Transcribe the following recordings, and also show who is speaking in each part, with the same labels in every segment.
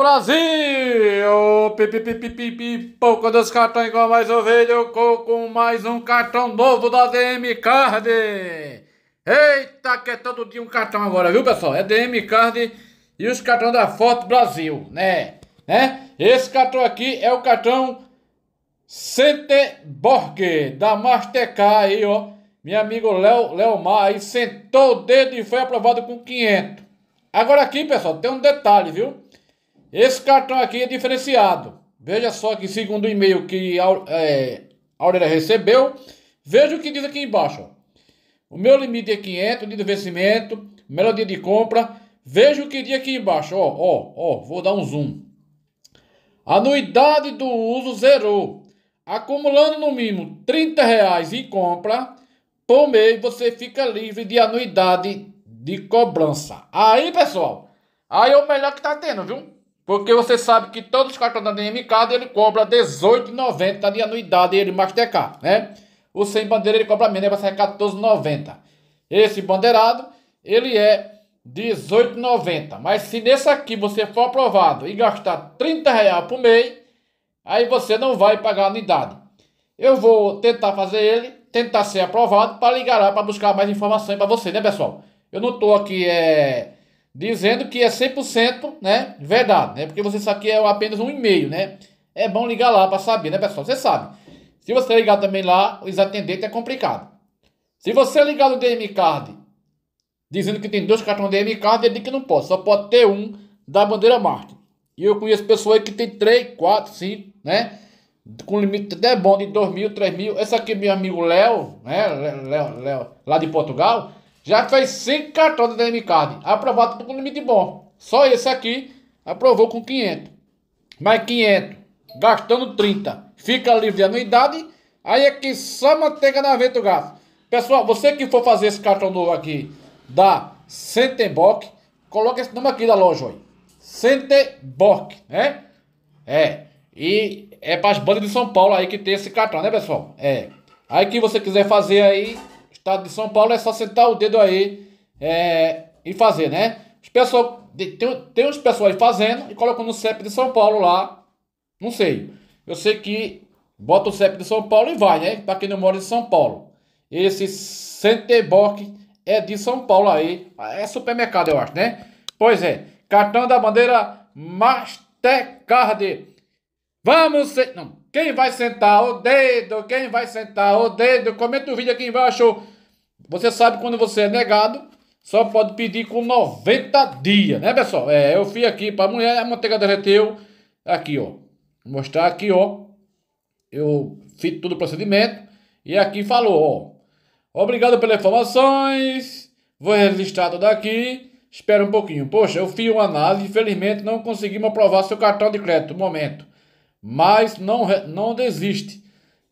Speaker 1: Brasil! Pipipipipipi, pouco dos cartões com mais um vídeo, com mais um cartão novo da DM Card. Eita, que é todo dia um cartão agora, viu pessoal? É DM Card e os cartões da Foto Brasil, né? né? Esse cartão aqui é o cartão Centerborg da Mastercard aí, ó. Meu amigo Léo, Léo aí sentou o dedo e foi aprovado com 500. Agora aqui, pessoal, tem um detalhe, viu? Esse cartão aqui é diferenciado. Veja só que segundo o e-mail que é, Aurélia recebeu, veja o que diz aqui embaixo. O meu limite é 500, dia de vencimento, melhor dia de compra. Veja o que diz aqui embaixo, ó, ó, ó, vou dar um zoom. Anuidade do uso zerou. Acumulando no mínimo 30 reais em compra por mês, você fica livre de anuidade de cobrança. Aí, pessoal, aí é o melhor que tá tendo, viu? Porque você sabe que todos os cartões da DMK ele cobra R$18,90 de anuidade ele Mastercard, né? O sem bandeira ele cobra menos, né? vai ser R$14,90. Esse bandeirado, ele é R$18,90. Mas se nesse aqui você for aprovado e gastar reais por mês, aí você não vai pagar anuidade. Eu vou tentar fazer ele, tentar ser aprovado para ligar lá para buscar mais informações para você, né, pessoal? Eu não estou aqui é, dizendo que é 100%, né? Verdade, né? Porque você sabe que é apenas um e-mail, né? É bom ligar lá para saber, né, pessoal? Você sabe. Se você ligar também lá, os atendentes é complicado. Se você ligar no DM Card, dizendo que tem dois cartões DM Card, ele diz que não pode, só pode ter um da bandeira Marte. E eu conheço pessoas que tem três quatro cinco né? Com limite até bom de dois mil, três mil. Esse aqui é meu amigo Léo, né? Léo, Léo, lá de Portugal. Já fez 100 cartões da DMCard, aprovado com um limite bom. Só esse aqui aprovou com 500. Mais 500, gastando 30, fica livre de anuidade. Aí é que só manteiga na vento gasto. Pessoal, você que for fazer esse cartão novo aqui da Centeboc, coloca esse nome aqui da loja, aí, Centeboc, né? É. E é para as bandas de São Paulo aí que tem esse cartão, né, pessoal? É. Aí que você quiser fazer aí, Estado de São Paulo, é só sentar o dedo aí é, e fazer, né? Os pessoal, tem, tem uns pessoal aí fazendo e colocando no CEP de São Paulo lá. Não sei. Eu sei que bota o CEP de São Paulo e vai, né? Para quem não mora em São Paulo. Esse Centerbock é de São Paulo aí. É supermercado, eu acho, né? Pois é. Cartão da bandeira Mastercard. Vamos ser. Não, quem vai sentar o dedo? Quem vai sentar o dedo? Comenta o vídeo aqui embaixo. Você sabe quando você é negado, só pode pedir com 90 dias, né, pessoal? É, eu fui aqui para mulher, a manteiga derreteu. Aqui, ó. Vou mostrar aqui, ó. Eu fiz todo o procedimento. E aqui falou, ó. Obrigado pelas informações. Vou registrar tudo aqui. Espera um pouquinho. Poxa, eu fiz uma análise. Infelizmente, não conseguimos aprovar seu cartão de crédito. Momento mas não, não desiste.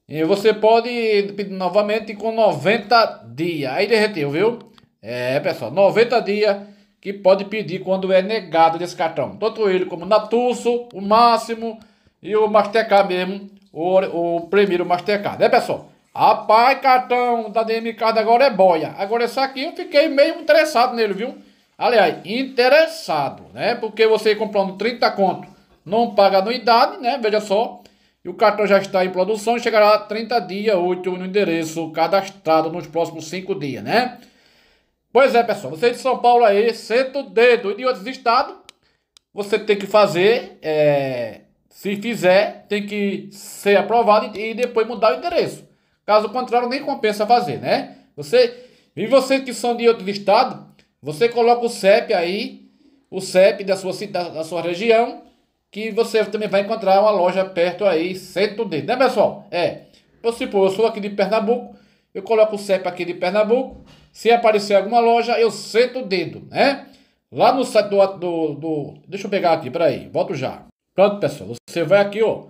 Speaker 1: E você pode pedir novamente com 90 dias. Aí derreteu, viu? É, pessoal, 90 dias que pode pedir quando é negado desse cartão. Tanto ele como Natusso, o Máximo e o Mastercard mesmo, o, o primeiro Mastercard, né, pessoal? Rapaz, cartão da DM Card agora é boia. Agora esse aqui eu fiquei meio interessado nele, viu? Aliás, interessado, né? Porque você comprando 30 conto não paga anuidade, né? Veja só. E o cartão já está em produção e chegará 30 dias útil no endereço cadastrado nos próximos 5 dias, né? Pois é, pessoal. Você é de São Paulo aí, senta o dedo. E de outros estados, você tem que fazer. É, se fizer, tem que ser aprovado e depois mudar o endereço. Caso contrário, nem compensa fazer, né? Você. E vocês que são de outro estado, você coloca o CEP aí, o CEP da sua, da, da sua região que você também vai encontrar uma loja perto aí, centro dele, né pessoal? É, eu, tipo, eu sou aqui de Pernambuco, eu coloco o CEP aqui de Pernambuco, se aparecer alguma loja, eu sento o dedo, né? Lá no site do, do, do... Deixa eu pegar aqui, peraí, volto já. Pronto, pessoal, você vai aqui, ó,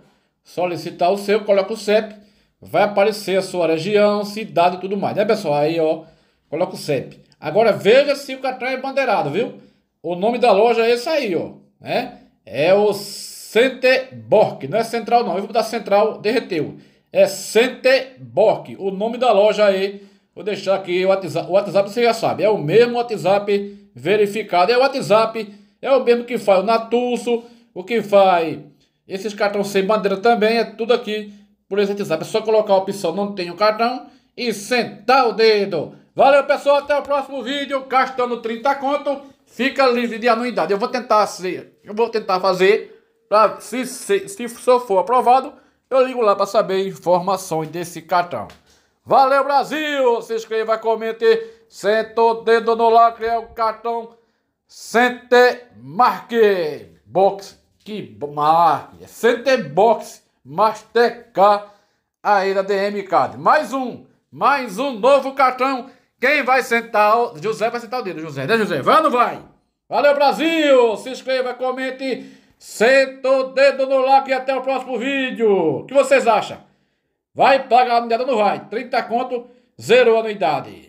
Speaker 1: solicitar o seu, coloca o CEP, vai aparecer a sua região, cidade e tudo mais, né pessoal? Aí, ó, coloca o CEP. Agora veja se o cartão é bandeirado, viu? O nome da loja é esse aí, ó, né? É o Centeborg. Não é Central não, eu vou botar Central, derreteu. É Centeborg, o nome da loja aí. Vou deixar aqui o WhatsApp, o WhatsApp você já sabe, é o mesmo WhatsApp verificado. É o WhatsApp, é o mesmo que faz o Natulso, o que faz esses cartões sem bandeira também, é tudo aqui por esse WhatsApp. É só colocar a opção não tenho cartão e sentar o dedo. Valeu pessoal, até o próximo vídeo. Gastando 30 conto. Fica livre de anuidade. Eu vou tentar ser eu vou tentar fazer para se, se, se for aprovado, eu ligo lá para saber informações desse cartão. Valeu Brasil! Se inscreva, comente, senta o dedo no lacre, é o cartão Sente Marque Box, que marque, Sente é Box Mastercard aí da DM Card. Mais um, mais um novo cartão quem vai sentar? O... José vai sentar o dedo, José. Né, José? Vai ou não vai? Valeu, Brasil! Se inscreva, comente, senta o dedo no like e até o próximo vídeo. O que vocês acham? Vai pagar a anuidade ou não vai? 30 conto, zerou a anuidade.